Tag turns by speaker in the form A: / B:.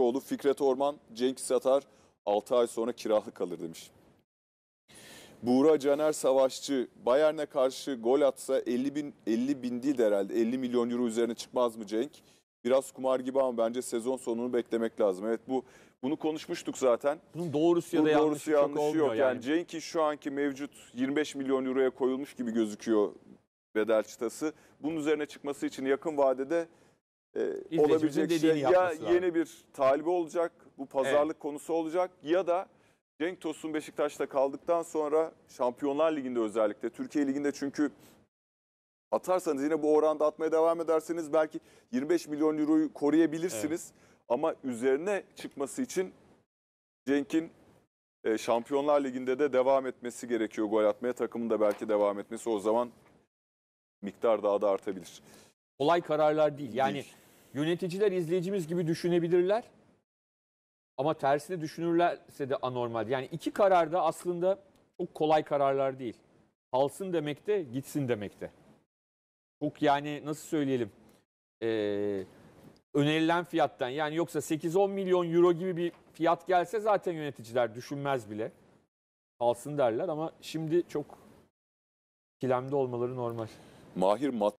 A: Şükrüoğlu, Fikret Orman, Cenk Satar 6 ay sonra kiralık kalır demiş. Buğra Caner Savaşçı Bayern'e karşı gol atsa 50 bin, 50 bin değil de herhalde 50 milyon euro üzerine çıkmaz mı Cenk? Biraz kumar gibi ama bence sezon sonunu beklemek lazım. Evet bu bunu konuşmuştuk zaten.
B: Bunun doğrusu
A: ya da Bunun doğrusu yanlışı, yanlışı yok. Yani, yani. Cenk'in şu anki mevcut 25 milyon euroya koyulmuş gibi
B: gözüküyor
A: bedel çıtası. Bunun üzerine çıkması için yakın vadede e, olabilecek şey ya yeni bir talibi olacak, bu pazarlık evet. konusu olacak ya da Cenk Tosun Beşiktaş'ta kaldıktan sonra Şampiyonlar Ligi'nde özellikle, Türkiye Ligi'nde çünkü atarsanız yine bu oranda atmaya devam ederseniz belki 25 milyon euroyu koruyabilirsiniz. Evet. Ama üzerine çıkması için Cenk'in e, Şampiyonlar Ligi'nde de devam etmesi gerekiyor gol atmaya. Takımın da belki devam etmesi o zaman miktar daha da
C: artabilir kolay kararlar değil. Yani yöneticiler izleyicimiz gibi düşünebilirler. Ama tersini düşünürlerse de anormal. Yani iki karar da aslında çok kolay kararlar değil. Alsın demekte, de, gitsin demekte. De. Çok yani nasıl söyleyelim? Ee, önerilen fiyattan yani yoksa 8-10 milyon euro gibi bir fiyat gelse zaten yöneticiler düşünmez bile. Alsın derler ama şimdi çok kilemde olmaları normal.
A: Mahir Mat